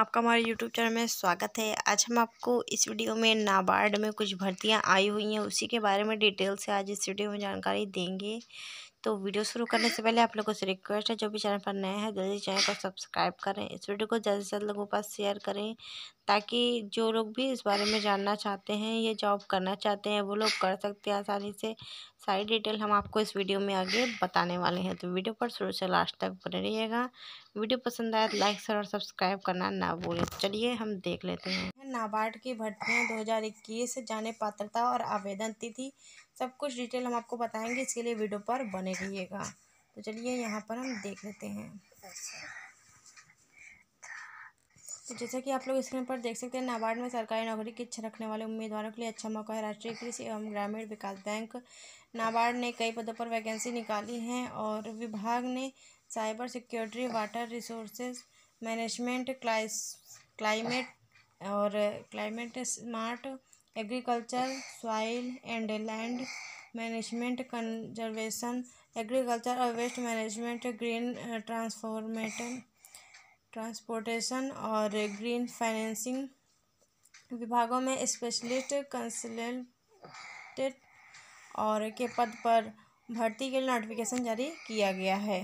आपका हमारे YouTube channel में स्वागत है आज हम आपको इस वीडियो में नाबार्ड में कुछ भर्तियां आई हुई हैं उसी के बारे में डिटेल से आज इस वीडियो में जानकारी देंगे तो वीडियो शुरू करने से पहले आप लोगों से रिक्वेस्ट है जो भी चैनल पर नए हैं जल्दी चैनल को सब्सक्राइब करें इस वीडियो को जल्द से जल्द लोगों पास शेयर करें ताकि जो लोग भी इस बारे में जानना चाहते हैं ये जॉब करना चाहते हैं वो लोग कर सकते हैं आसानी से सारी डिटेल हम आपको इस वीडियो में आगे बताने वाले हैं तो वीडियो पर शुरू से लास्ट तक बने रहिएगा वीडियो पसंद आए तो लाइक शेयर और सब्सक्राइब करना ना भूलें चलिए हम देख लेते हैं नाबार्ड की भर्तियाँ दो हज़ार इक्कीस जाने पात्रता और आवेदन तिथि सब कुछ डिटेल हम आपको बताएंगे इसके लिए वीडियो पर बने रहिएगा तो चलिए यहाँ पर हम देख लेते हैं तो जैसा कि आप लोग स्क्रीन पर देख सकते हैं नाबार्ड में सरकारी नौकरी की इच्छा रखने वाले उम्मीदवारों के लिए अच्छा मौका है राष्ट्रीय कृषि एवं ग्रामीण विकास बैंक नाबार्ड ने कई पदों पर वैकेंसी निकाली हैं और विभाग ने cyber security water resources management क्लाइस क्लाइमेट और climate smart agriculture soil and land management conservation agriculture और वेस्ट मैनेजमेंट ग्रीन ट्रांसफॉर्मेट ट्रांसपोर्टेशन और ग्रीन फाइनेंसिंग विभागों में स्पेशलिस्ट कंसल्टेंट और के पद पर भर्ती के लिए नोटिफिकेशन जारी किया गया है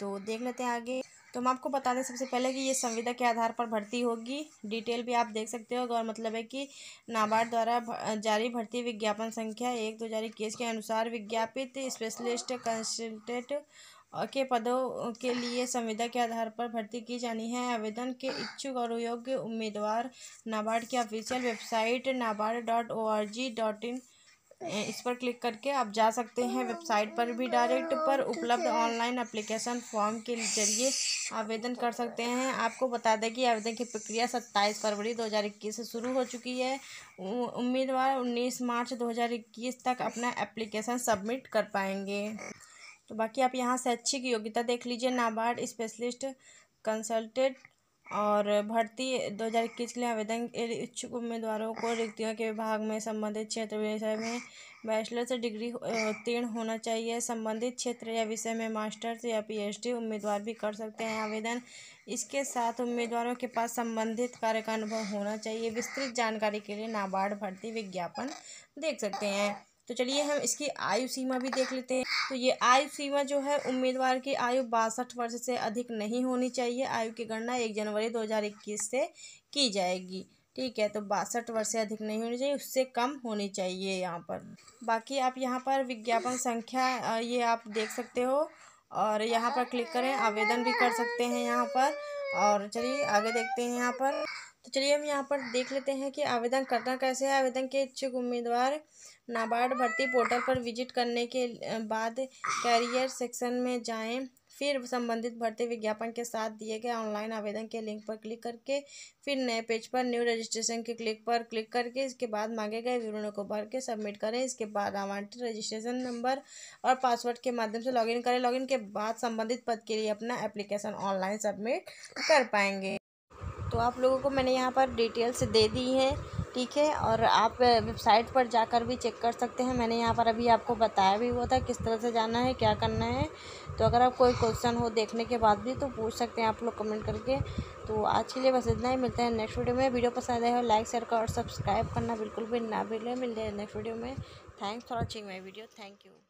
तो देख लेते हैं आगे तो हम आपको बता दें सबसे पहले कि ये संविदा के आधार पर भर्ती होगी डिटेल भी आप देख सकते हो और मतलब है कि नाबार्ड द्वारा जारी भर्ती विज्ञापन संख्या एक दो हज़ार इक्कीस के अनुसार विज्ञापित स्पेशलिस्ट कंसल्टेंट के पदों के लिए संविदा के आधार पर भर्ती की जानी है आवेदन के इच्छुक और योग्य उम्मीदवार नाबार्ड की official website NABARD dot O R G dot in इस पर क्लिक करके आप जा सकते हैं वेबसाइट पर भी डायरेक्ट पर उपलब्ध ऑनलाइन एप्लीकेशन फॉर्म के जरिए आवेदन कर सकते हैं आपको बता दें कि आवेदन की प्रक्रिया सत्ताईस फरवरी 2021 से शुरू हो चुकी है उम्मीदवार उन्नीस मार्च 2021 तक अपना एप्लीकेशन सबमिट कर पाएंगे तो बाकी आप यहाँ शैक्षिक योग्यता देख लीजिए नाबार्ड स्पेशलिस्ट कंसल्टेंट और भर्ती 2021 के लिए आवेदन के इच्छुक उम्मीदवारों को रिक्तियों के विभाग में संबंधित क्षेत्र विषय में बैचलर से डिग्री उत्तीर्ण होना चाहिए संबंधित क्षेत्र या विषय में मास्टर्स या पीएचडी उम्मीदवार भी कर सकते हैं आवेदन इसके साथ उम्मीदवारों के पास संबंधित कार्य का अनुभव होना चाहिए विस्तृत जानकारी के लिए नाबार्ड भर्ती विज्ञापन देख सकते हैं तो चलिए हम इसकी आयु सीमा भी देख लेते हैं तो ये आयु सीमा जो है उम्मीदवार की आयु बासठ वर्ष से अधिक नहीं होनी चाहिए आयु की गणना एक जनवरी 2021 से की जाएगी ठीक है तो बासठ वर्ष से अधिक नहीं होनी चाहिए उससे कम होनी चाहिए यहाँ पर बाकी आप यहाँ पर विज्ञापन संख्या ये आप देख सकते हो और यहाँ पर क्लिक करें आवेदन भी कर सकते हैं यहाँ पर और चलिए आगे देखते हैं यहाँ पर तो चलिए हम यहाँ पर देख लेते हैं कि आवेदन करना कैसे है आवेदन के इच्छुक उम्मीदवार नाबार्ड भर्ती पोर्टल पर विजिट करने के बाद कैरियर सेक्शन में जाएं फिर संबंधित भर्ती विज्ञापन के साथ दिए गए ऑनलाइन आवेदन के लिंक पर क्लिक करके फिर नए पेज पर न्यू रजिस्ट्रेशन के क्लिक पर क्लिक करके इसके बाद मांगे गए विवरणों को भर के सबमिट करें इसके बाद आवंटित रजिस्ट्रेशन नंबर और पासवर्ड के माध्यम से लॉगिन करें लॉगिन के बाद संबंधित पद के लिए अपना एप्लीकेशन ऑनलाइन सबमिट कर पाएंगे तो आप लोगों को मैंने यहाँ पर डिटेल्स दे दी हैं ठीक है और आप वेबसाइट पर जाकर भी चेक कर सकते हैं मैंने यहाँ पर अभी आपको बताया भी हुआ था किस तरह से जाना है क्या करना है तो अगर आप कोई क्वेश्चन हो देखने के बाद भी तो पूछ सकते हैं आप लोग कमेंट करके तो आज के लिए बस इतना ही मिलते हैं नेक्स्ट वीडियो में वीडियो पसंद आए हो लाइक शेयर कर और सब्सक्राइब करना बिल्कुल भी ना भूलें मिलते हैं नेक्स्ट वीडियो में thanks for watching my video thank you